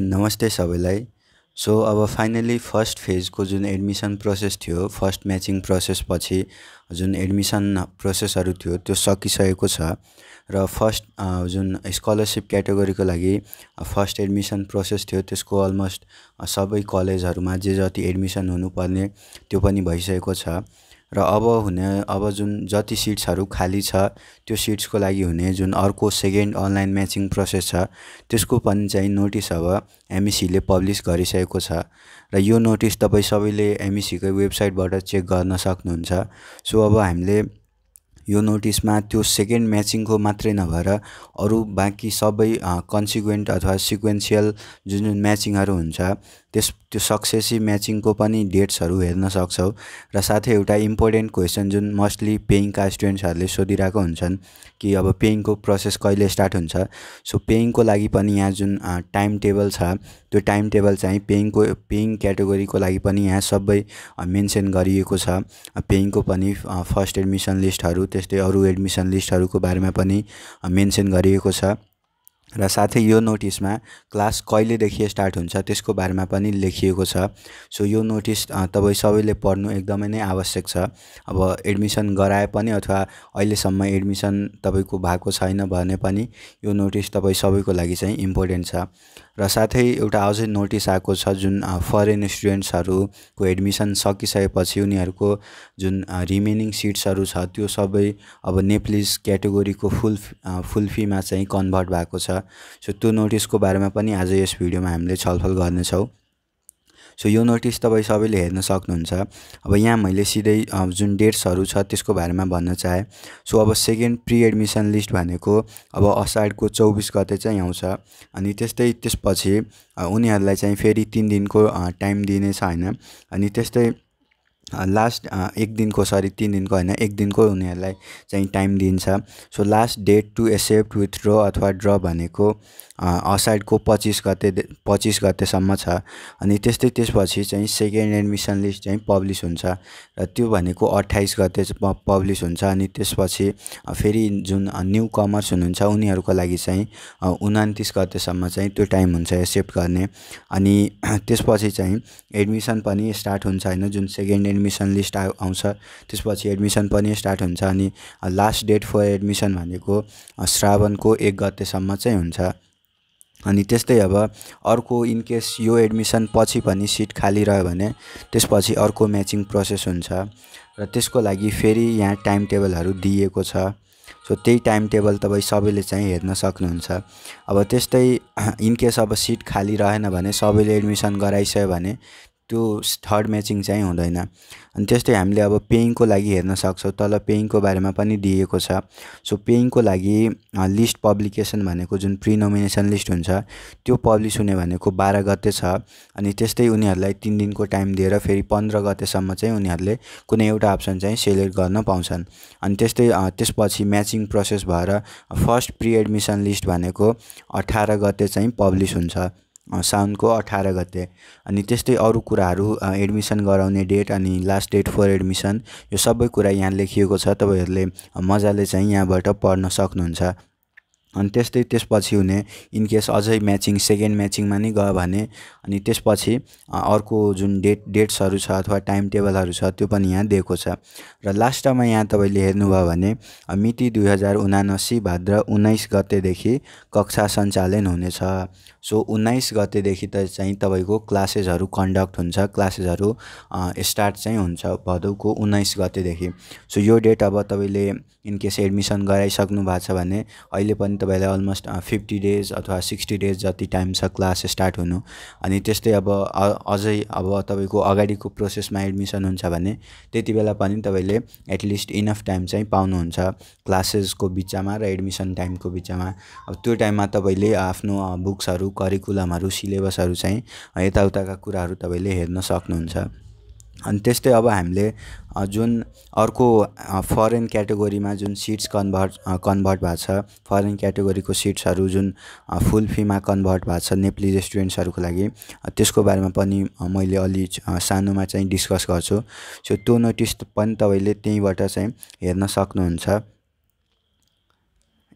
नमस्ते सबैलाई सो अब फाइनली फर्स्ट फेजको जुन एडमिसन प्रोसेस थियो फर्स्ट म्याचिङ प्रोसेस पछि जुन एडमिसन प्रोसेसहरू थियो त्यो सकिसकेको छ र फर्स्ट जुन स्कलरसिप क्याटेगोरीको लागि फर्स्ट एडमिसन प्रोसेस थियो त्यसको अलमोस्ट सबै कलेजहरूमा जे जति एडमिसन हुनुपर्ने त्यो पनि भइसकेको छ र अब हुने अब जुन जति सिट्सहरू खाली छ त्यो सिट्सको लागि हुने जुन अर्को सेकेन्ड अनलाइन म्याचिङ प्रोसेस छ त्यसको पनि चाहिँ नोटिस अब एमइसीले e पब्लिस गरिसकेको छ र यो नोटिस तपाईँ सबैले एमइसीकै e वेबसाइटबाट चेक गर्न सक्नुहुन्छ सो अब हामीले यो नोटिसमा त्यो सेकेन्ड म्याचिङको मात्रै नभएर अरू बाँकी सबै कन्सिक्वेन्ट अथवा सिक्वेन्सियल जुन जुन म्याचिङहरू हुन्छ त्यस त्यो सक्सेसिभ म्याचिङको पनि डेट्सहरू हेर्न सक्छौँ र साथै एउटा इम्पोर्टेन्ट क्वेसन जुन मोस्टली पेइङका स्टुडेन्ट्सहरूले सोधिरहेको हुन्छन् कि अब पेइङको प्रोसेस कहिले स्टार्ट हुन्छ सो पेइङको लागि पनि यहाँ जुन टाइम टेबल छ त्यो टाइम टेबल चाहिँ पेइङको पेइङ क्याटेगोरीको लागि पनि यहाँ सबै मेन्सन गरिएको छ पेइङको पनि फर्स्ट एडमिसन लिस्टहरू त्यस्तै अरू एडमिसन लिस्टहरूको बारेमा पनि मेन्सन गरिएको छ र साथै यो नोटिसमा क्लास कहिलेदेखि स्टार्ट हुन्छ त्यसको बारेमा पनि लेखिएको छ सो यो नोटिस तपाईँ सबैले पढ्नु एकदमै नै आवश्यक छ अब एडमिसन गराए पनि अथवा अहिलेसम्म एडमिसन तपाईँको भएको छैन भने पनि यो नोटिस तपाईँ सबैको लागि चाहिँ इम्पोर्टेन्ट छ र साथै एउटा अझै नोटिस आएको छ जुन फरेन स्टुडेन्ट्सहरूको एडमिसन सकिसकेपछि उनीहरूको जुन रिमेनिङ सिट्सहरू छ त्यो सबै अब नेप्लिज क्याटेगोरीको फुल फुल फीमा चाहिँ कन्भर्ट भएको छ सो त्यो नोटिसको बारेमा पनि आज यस भिडियोमा हामीले छलफल गर्नेछौँ सो यो नोटिस तपाईँ सबैले हेर्न सक्नुहुन्छ अब यहाँ मैले सिधै जुन डेट्सहरू छ त्यसको बारेमा भन्न चाहेँ सो अब सेकेन्ड प्रि एडमिसन लिस्ट भनेको अब असाढको चौबिस गते चाहिँ आउँछ अनि त्यस्तै त्यसपछि उनीहरूलाई चाहिँ फेरि तिन दिनको टाइम दिनेछ होइन अनि त्यस्तै लास्ट एक दिनको सरी तिन दिनको होइन एक दिनको उनीहरूलाई चाहिँ टाइम दिन्छ so last date to accept ड्र अथवा ड्र भनेको असाइडको पच्चिस गते पच्चिस गतेसम्म छ अनि त्यस्तै त्यसपछि चाहिँ सेकेन्ड एडमिसन लिस्ट चाहिँ पब्लिस हुन्छ र त्यो भनेको अट्ठाइस गते पब्लिस हुन्छ अनि त्यसपछि फेरि जुन न्यु कमर्स हुनुहुन्छ उनीहरूको लागि चाहिँ उनातिस गतेसम्म चाहिँ त्यो टाइम हुन्छ एक्सेप्ट गर्ने अनि त्यसपछि चाहिँ एडमिसन पनि स्टार्ट हुन्छ होइन जुन सेकेन्ड एडमिसन एडमिसन लिस्ट आ आउँछ त्यसपछि एडमिसन पनि स्टार्ट हुन्छ अनि लास्ट डेट फर एडमिसन भनेको श्रावणको एक गतेसम्म चाहिँ हुन्छ अनि त्यस्तै अब अर्को इनकेस यो एडमिसन पछि पनि सिट खाली रह्यो भने त्यसपछि अर्को म्याचिङ प्रोसेस हुन्छ र त्यसको लागि फेरि यहाँ टाइम टेबलहरू दिइएको छ सो त्यही टाइम टेबल तपाईँ सबैले चाहिँ हेर्न सक्नुहुन्छ अब त्यस्तै इनकेस अब सिट खाली रहेन भने सबैले एडमिसन गराइसक्यो भने त्यो थर्ड म्याचिङ चाहिँ हुँदैन अनि त्यस्तै हामीले अब पेइङको लागि हेर्न सक्छौँ तल पेइङको बारेमा पनि दिएको छ सो पेइङको लागि लिस्ट पब्लिकेसन भनेको जुन प्रि नोमिनेसन लिस्ट हुन्छ त्यो पब्लिस हुने भनेको बाह्र गते छ अनि त्यस्तै उनीहरूलाई तिन दिनको टाइम दिएर फेरि पन्ध्र गतेसम्म चाहिँ उनीहरूले कुनै एउटा अप्सन चाहिँ सेलेक्ट गर्न पाउँछन् अनि त्यस्तै त्यसपछि म्याचिङ प्रोसेस भएर फर्स्ट प्रि एडमिसन लिस्ट भनेको अठार गते चाहिँ पब्लिस हुन्छ साउनको अठार गते अनि त्यस्तै अरू कुराहरू एडमिसन गराउने डेट अनि लास्ट डेट फर एडमिसन यो सबै कुरा यहाँ लेखिएको छ तपाईँहरूले मजाले चाहिँ यहाँबाट पढ्न सक्नुहुन्छ अनि त्यस्तै त्यसपछि हुने इनकेस अझै म्याचिङ सेकेन्ड म्याचिङमा नै गयो भने अनि त्यसपछि अर्को जुन डेट डेट्सहरू छ अथवा टाइम टेबलहरू छ त्यो पनि यहाँ दिएको छ र लास्टमा यहाँ तपाईँले हेर्नुभयो भने मिति दुई हजार उनासी भाद्र उन्नाइस गतेदेखि कक्षा सञ्चालन हुनेछ सो उन्नाइस गतेदेखि त चाहिँ तपाईँको क्लासेसहरू कन्डक्ट हुन्छ क्लासेसहरू स्टार्ट चाहिँ हुन्छ भदौको उन्नाइस गतेदेखि सो यो डेट अब तपाईँले इनकेस एडमिसन गराइसक्नु भएको छ भने अहिले पनि तपाईँलाई अलमोस्ट फिफ्टी डेज अथवा सिक्सटी डेज जति टाइम छ क्लास स्टार्ट हुनु अनि त्यस्तै अब अझै अब तपाईँको अगाडिको प्रोसेसमा एडमिसन हुन्छ भने त्यति बेला पनि तपाईँले एटलिस्ट इनफ टाइम चाहिँ पाउनुहुन्छ क्लासेसको बिचमा र एडमिसन टाइमको बिचमा अब त्यो टाइममा तपाईँले आफ्नो बुक्सहरू करिकुलमहरू सिलेबसहरू चाहिँ यताउताका कुराहरू तपाईँले हेर्न सक्नुहुन्छ अनि त्यस्तै अब हामीले जुन अर्को फरेन क्याटेगोरीमा जुन सिट्स कन्भर्ट कन्भर्ट भएको छ फरेन क्याटेगोरीको सिट्सहरू जुन फुल फीमा कन्भर्ट भएको छ नेपाली रेस्टुरेन्ट्सहरूको लागि त्यसको बारेमा पनि मैले अलि सानोमा चाहिँ डिस्कस गर्छु सो त्यो नोटिस पनि तपाईँले त्यहीँबाट चाहिँ हेर्न सक्नुहुन्छ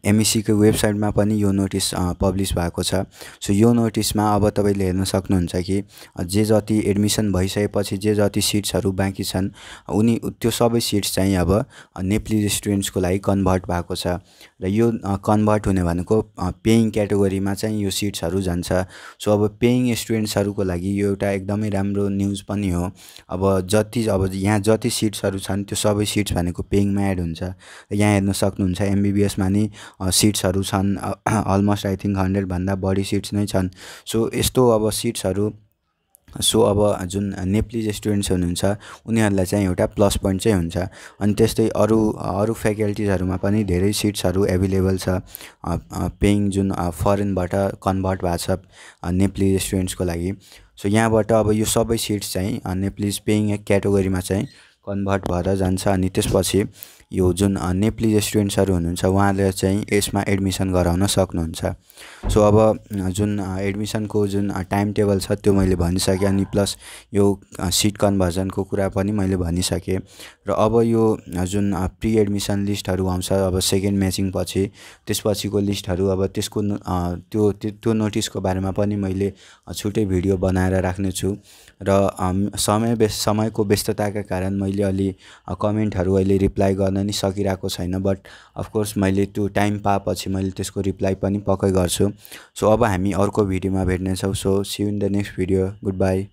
एमएससीको वेबसाइटमा e पनि यो नोटिस पब्लिस भएको छ सो यो नोटिसमा अब तपाईँले हेर्न सक्नुहुन्छ कि जे जति एडमिसन भइसकेपछि जे जति सिट्सहरू बाँकी छन् उनी त्यो सबै सिट्स चाहिँ अब नेपाली स्टुडेन्ट्सको लागि कन्भर्ट भएको छ र यो कन्भर्ट हुने भनेको पेइङ क्याटेगोरीमा चाहिँ यो सिट्सहरू जान्छ सो अब पेइङ स्टुडेन्ट्सहरूको लागि यो एउटा एकदमै राम्रो न्युज पनि हो अब जति अब यहाँ जति सिट्सहरू छन् त्यो सबै सिट्स भनेको पेइङमा एड हुन्छ यहाँ हेर्न सक्नुहुन्छ एमबिबिएसमा नि सिट्सहरू छन् अलमोस्ट आई थिङ्क हन्ड्रेडभन्दा बढी सिट्स नै छन् सो यस्तो अब सिट्सहरू सो अब जुन नेप्लिज स्टुडेन्ट्स हुनुहुन्छ उनीहरूलाई चाहिँ एउटा प्लस पोइन्ट चाहिँ हुन्छ अनि त्यस्तै अरू अरू फ्याकल्टिजहरूमा पनि धेरै सिट्सहरू एभाइलेबल छ पेइङ जुन फरेनबाट कन्भर्ट भएको छ नेप्लिज स्टुडेन्ट्सको लागि सो यहाँबाट अब यो सबै सिट्स चाहिँ नेप्लिज पेइङ क्याटेगोरीमा चाहिँ कन्भर्ट भएर जान्छ अनि त्यसपछि यो जुन नेप्ली स्टुडेन्ट्सहरू हुनुहुन्छ उहाँले चाहिँ यसमा एडमिसन गराउन सक्नुहुन्छ सो अब जुन एडमिसनको जुन टाइम टेबल छ त्यो मैले भनिसकेँ अनि प्लस यो सिट कन्भर्जनको कुरा पनि मैले भनिसकेँ र अब यो जुन प्रि एडमिसन लिस्टहरू आउँछ अब सेकेन्ड म्याचिङ पछि त्यसपछिको लिस्टहरू अब त्यसको त्यो त्यो नोटिसको बारेमा पनि मैले छुट्टै भिडियो बनाएर राख्नेछु र समय समयको व्यस्तताका कारण मैले अलि कमेन्टहरू अहिले रिप्लाई गर्न गर्न नि सकिरहेको छैन बट अफकोर्स मैले त्यो टाइम पाएपछि मैले त्यसको रिप्लाई पनि पक्कै गर्छु सो अब हामी अर्को भिडियोमा भेट्नेछौँ so see in the next video good by